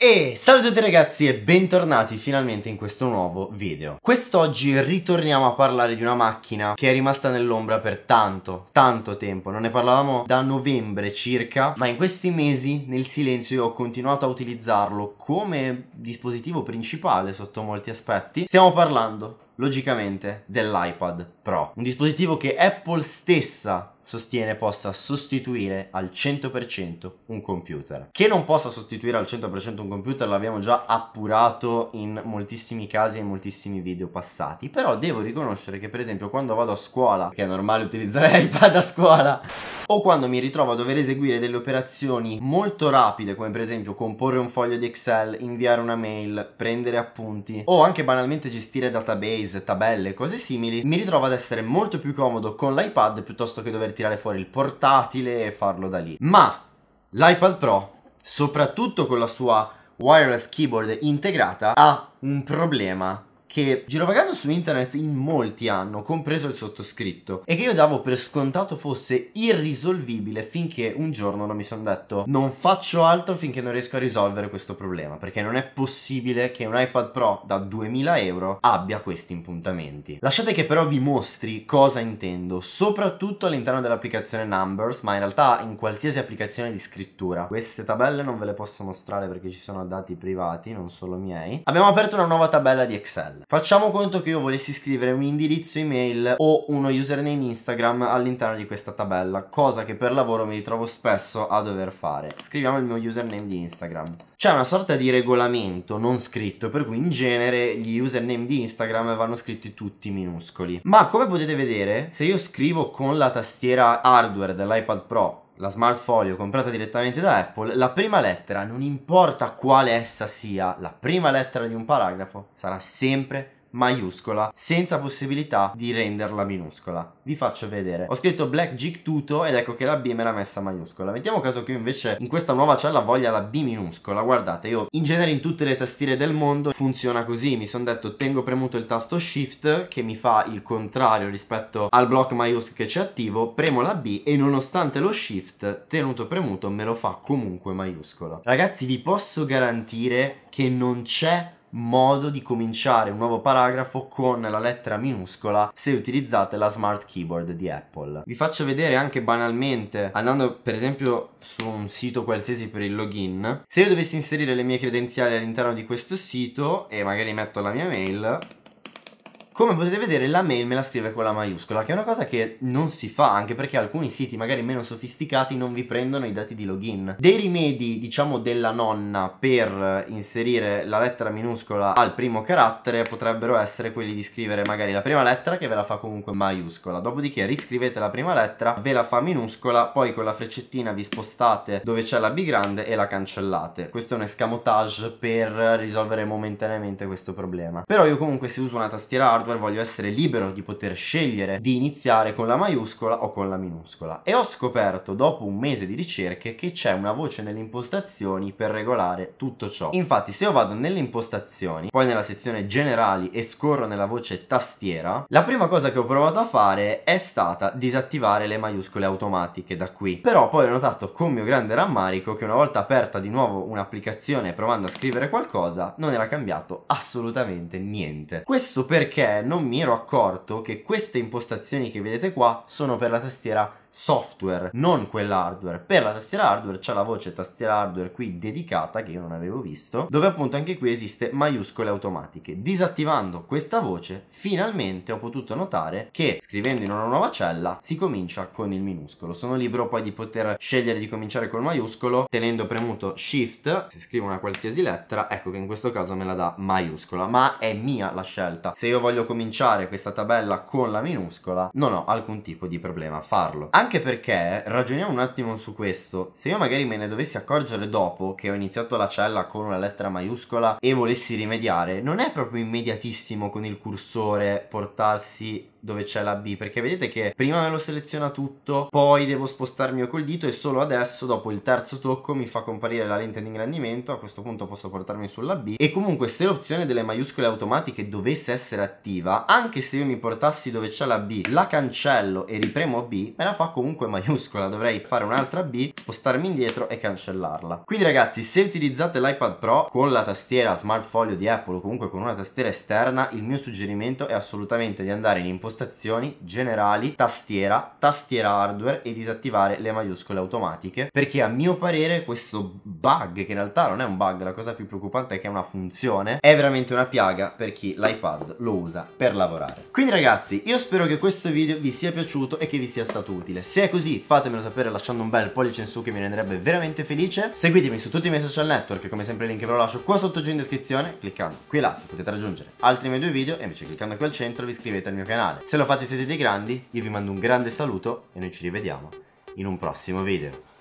E salve a tutti ragazzi e bentornati finalmente in questo nuovo video. Quest'oggi ritorniamo a parlare di una macchina che è rimasta nell'ombra per tanto, tanto tempo. Non ne parlavamo da novembre circa, ma in questi mesi nel silenzio io ho continuato a utilizzarlo come dispositivo principale sotto molti aspetti. Stiamo parlando logicamente dell'iPad Pro, un dispositivo che Apple stessa sostiene possa sostituire al 100% un computer. Che non possa sostituire al 100% un computer l'abbiamo già appurato in moltissimi casi e in moltissimi video passati, però devo riconoscere che per esempio quando vado a scuola, che è normale utilizzare iPad a scuola, o quando mi ritrovo a dover eseguire delle operazioni molto rapide, come per esempio comporre un foglio di Excel, inviare una mail, prendere appunti, o anche banalmente gestire database, tabelle, cose simili, mi ritrovo ad essere molto più comodo con l'iPad piuttosto che dover tirare fuori il portatile e farlo da lì. Ma l'iPad Pro, soprattutto con la sua wireless keyboard integrata, ha un problema che girovagando su internet in molti hanno, compreso il sottoscritto, e che io davo per scontato fosse irrisolvibile finché un giorno non mi sono detto non faccio altro finché non riesco a risolvere questo problema, perché non è possibile che un iPad Pro da 2000 euro abbia questi impuntamenti. Lasciate che però vi mostri cosa intendo, soprattutto all'interno dell'applicazione Numbers, ma in realtà in qualsiasi applicazione di scrittura. Queste tabelle non ve le posso mostrare perché ci sono dati privati, non solo miei. Abbiamo aperto una nuova tabella di Excel. URL. Facciamo conto che io volessi scrivere un indirizzo email o uno username Instagram all'interno di questa tabella, cosa che per lavoro mi ritrovo spesso a dover fare. Scriviamo il mio username di Instagram. C'è una sorta di regolamento non scritto, per cui in genere gli username di Instagram vanno scritti tutti minuscoli. Ma come potete vedere, se io scrivo con la tastiera hardware dell'iPad Pro la Smart Folio comprata direttamente da Apple, la prima lettera, non importa quale essa sia, la prima lettera di un paragrafo sarà sempre maiuscola senza possibilità di renderla minuscola. Vi faccio vedere. Ho scritto black jig tuto ed ecco che la B me l'ha messa maiuscola. Mettiamo caso che io invece in questa nuova cella voglia la B minuscola. Guardate, io in genere in tutte le tastiere del mondo funziona così. Mi sono detto tengo premuto il tasto shift che mi fa il contrario rispetto al block maiuscola che c'è attivo, premo la B e nonostante lo shift tenuto premuto me lo fa comunque maiuscola. Ragazzi vi posso garantire che non c'è modo di cominciare un nuovo paragrafo con la lettera minuscola se utilizzate la smart keyboard di Apple. Vi faccio vedere anche banalmente, andando per esempio su un sito qualsiasi per il login, se io dovessi inserire le mie credenziali all'interno di questo sito e magari metto la mia mail, come potete vedere la mail me la scrive con la maiuscola, che è una cosa che non si fa, anche perché alcuni siti magari meno sofisticati non vi prendono i dati di login. Dei rimedi, diciamo, della nonna per inserire la lettera minuscola al primo carattere potrebbero essere quelli di scrivere magari la prima lettera che ve la fa comunque maiuscola, dopodiché riscrivete la prima lettera, ve la fa minuscola, poi con la freccettina vi spostate dove c'è la B grande e la cancellate. Questo è un escamotage per risolvere momentaneamente questo problema. Però io comunque se uso una tastiera hardware hardware voglio essere libero di poter scegliere di iniziare con la maiuscola o con la minuscola. E ho scoperto dopo un mese di ricerche che c'è una voce nelle impostazioni per regolare tutto ciò. Infatti se io vado nelle impostazioni, poi nella sezione generali e scorro nella voce tastiera, la prima cosa che ho provato a fare è stata disattivare le maiuscole automatiche da qui. Però poi ho notato con mio grande rammarico che una volta aperta di nuovo un'applicazione provando a scrivere qualcosa non era cambiato assolutamente niente. Questo perché non mi ero accorto che queste impostazioni che vedete qua sono per la tastiera software, non quell'hardware. Per la tastiera hardware c'è la voce tastiera hardware qui dedicata che io non avevo visto, dove appunto anche qui esiste maiuscole automatiche. Disattivando questa voce, finalmente ho potuto notare che scrivendo in una nuova cella si comincia con il minuscolo. Sono libero poi di poter scegliere di cominciare col maiuscolo tenendo premuto Shift, se scrivo una qualsiasi lettera, ecco che in questo caso me la dà maiuscola, ma è mia la scelta. Se io voglio cominciare questa tabella con la minuscola, non ho alcun tipo di problema a farlo. Anche anche perché, ragioniamo un attimo su questo, se io magari me ne dovessi accorgere dopo che ho iniziato la cella con una lettera maiuscola e volessi rimediare, non è proprio immediatissimo con il cursore portarsi dove c'è la B perché vedete che prima me lo seleziona tutto poi devo spostarmi col dito e solo adesso dopo il terzo tocco mi fa comparire la lente di ingrandimento a questo punto posso portarmi sulla B e comunque se l'opzione delle maiuscole automatiche dovesse essere attiva anche se io mi portassi dove c'è la B la cancello e ripremo B me la fa comunque maiuscola dovrei fare un'altra B spostarmi indietro e cancellarla quindi ragazzi se utilizzate l'iPad Pro con la tastiera smart folio di Apple o comunque con una tastiera esterna il mio suggerimento è assolutamente di andare in impostazione impostazioni, generali, tastiera, tastiera hardware e disattivare le maiuscole automatiche perché a mio parere questo bug, che in realtà non è un bug, la cosa più preoccupante è che è una funzione, è veramente una piaga per chi l'iPad lo usa per lavorare. Quindi ragazzi, io spero che questo video vi sia piaciuto e che vi sia stato utile. Se è così fatemelo sapere lasciando un bel pollice in su che mi renderebbe veramente felice. Seguitemi su tutti i miei social network, come sempre il link ve lo lascio qua sotto giù in descrizione, cliccando qui là potete raggiungere altri miei due video e invece cliccando qui al centro vi iscrivete al mio canale. Se lo fate siete dei grandi, io vi mando un grande saluto e noi ci rivediamo in un prossimo video.